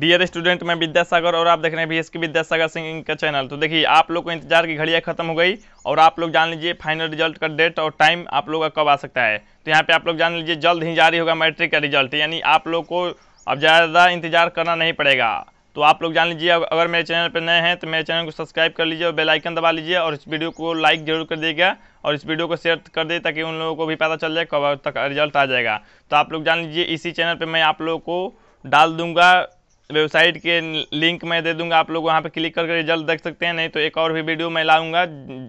dear student मैं विद्यासागर और आप देख रहे हैं बी एस विद्यासागर सिंगिंग का चैनल तो देखिए आप लोग को इंतजार की घड़ियाँ खत्म हो गई और आप लोग जान लीजिए फाइनल रिजल्ट का डेट और टाइम आप लोग का कब आ सकता है तो यहाँ पे आप लोग जान लीजिए जल्द ही जारी होगा मैट्रिक का रिजल्ट यानी आप लोग को अब ज़्यादा इंतजार करना नहीं पड़ेगा तो आप लोग जान लीजिए अगर मेरे चैनल पर नए हैं तो मेरे चैनल को सब्सक्राइब कर लीजिए और बेलाइकन दबा लीजिए और इस वीडियो को लाइक जरूर कर दीजिएगा और इस वीडियो को शेयर कर दिए ताकि उन लोगों को भी पता चल जाए कब तक रिजल्ट आ जाएगा तो आप लोग जान लीजिए इसी चैनल पर मैं आप लोगों को डाल दूंगा वेबसाइट के लिंक मैं दे दूंगा आप लोग वहाँ पे क्लिक करके रिजल्ट देख सकते हैं नहीं तो एक और भी वीडियो मैं लाऊंगा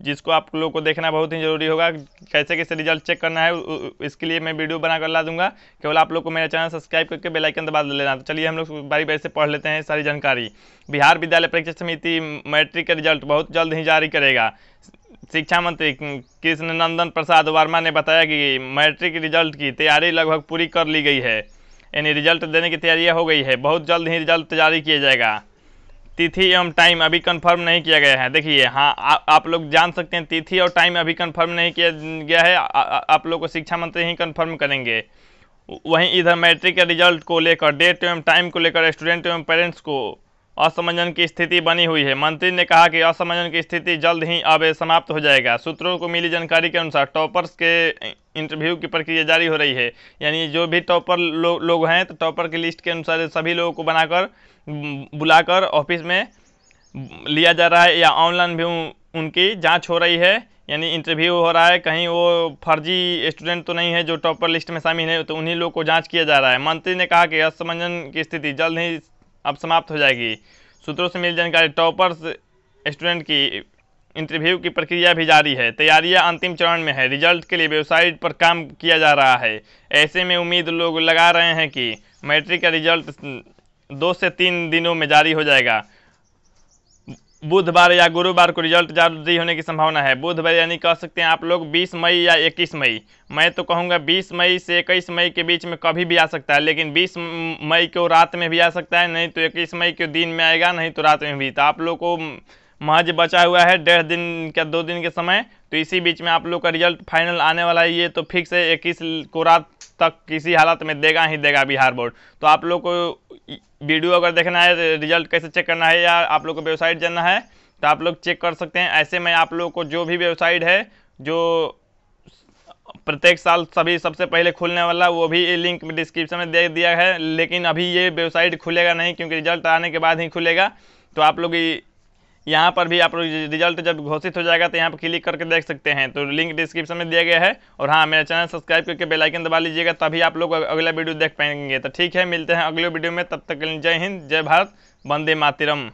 जिसको आप लोगों को देखना बहुत ही ज़रूरी होगा कैसे कैसे रिजल्ट चेक करना है इसके लिए मैं वीडियो बनाकर ला दूंगा केवल आप लोग को मेरा चैनल सब्सक्राइब करके बेलाइकन दबा लेना तो चलिए हम लोग बारी बारी से पढ़ लेते हैं सारी जानकारी बिहार विद्यालय परीक्षा समिति मैट्रिक का रिजल्ट बहुत जल्द ही जारी करेगा शिक्षा मंत्री कृष्ण नंदन प्रसाद वर्मा ने बताया कि मैट्रिक रिजल्ट की तैयारी लगभग पूरी कर ली गई है यानी रिजल्ट देने की तैयारियाँ हो गई है बहुत जल्द ही रिजल्ट जारी किया जाएगा तिथि एवं टाइम अभी कंफर्म नहीं किया गया है देखिए हाँ आ, आप लोग जान सकते हैं तिथि और टाइम अभी कंफर्म नहीं किया गया है आ, आ, आप लोग को शिक्षा मंत्री ही कंफर्म करेंगे वहीं इधर मैट्रिक के रिजल्ट को लेकर डेट एवं टाइम को लेकर स्टूडेंट एवं पेरेंट्स को असमंजन की स्थिति बनी हुई है मंत्री ने कहा कि असमंजन की स्थिति जल्द ही अब समाप्त हो जाएगा सूत्रों को मिली जानकारी के अनुसार टॉपर्स के इंटरव्यू की प्रक्रिया जारी हो रही है यानी जो भी टॉपर लो, लोग हैं तो टॉपर की लिस्ट के अनुसार सभी लोगों को बनाकर बुलाकर ऑफिस में लिया जा रहा है या ऑनलाइन भी उनकी जाँच हो रही है यानी इंटरव्यू हो रहा है कहीं वो फर्जी स्टूडेंट तो नहीं है जो टॉपर लिस्ट में शामिल है तो उन्हीं लोग को जांच किया जा रहा है मंत्री ने कहा कि असमंजन की स्थिति जल्द ही अब समाप्त हो जाएगी सूत्रों से मिली जानकारी टॉपर्स स्टूडेंट की इंटरव्यू की प्रक्रिया भी जारी है तैयारियां अंतिम चरण में है रिजल्ट के लिए वेबसाइट पर काम किया जा रहा है ऐसे में उम्मीद लोग लगा रहे हैं कि मैट्रिक का रिजल्ट दो से तीन दिनों में जारी हो जाएगा बुधवार या गुरुवार को रिजल्ट जारी होने की संभावना है बुधवार यानी कह सकते हैं आप लोग 20 मई या 21 मई मैं तो कहूँगा 20 मई से 21 मई के बीच में कभी भी आ सकता है लेकिन 20 मई को रात में भी आ सकता है नहीं तो 21 मई के दिन में आएगा नहीं तो रात में भी तो आप लोग को महज बचा हुआ है डेढ़ दिन का दो दिन के समय तो इसी बीच में आप लोग का रिजल्ट फाइनल आने वाला है ये तो फिक्स है इक्कीस को रात तक किसी हालत में देगा ही देगा बिहार बोर्ड तो आप लोग को वीडियो अगर देखना है तो रिजल्ट कैसे चेक करना है या आप लोग को वेबसाइट जाना है तो आप लोग चेक कर सकते हैं ऐसे में आप लोग को जो भी वेबसाइट है जो प्रत्येक साल सभी सबसे पहले खुलने वाला वो भी ये लिंक डिस्क्रिप्शन में दे दिया है लेकिन अभी ये वेबसाइट खुलेगा नहीं क्योंकि रिजल्ट आने के बाद ही खुलेगा तो आप लोग यहाँ पर भी आप रिजल्ट जब घोषित हो जाएगा तो यहाँ पर क्लिक करके देख सकते हैं तो लिंक डिस्क्रिप्शन में दिया गया है और हाँ मेरा चैनल सब्सक्राइब करके बेलाइकन दबा लीजिएगा तभी आप लोग अगला वीडियो देख पाएंगे तो ठीक है मिलते हैं अगले वीडियो में तब तक जय हिंद जय भारत वंदे मातरम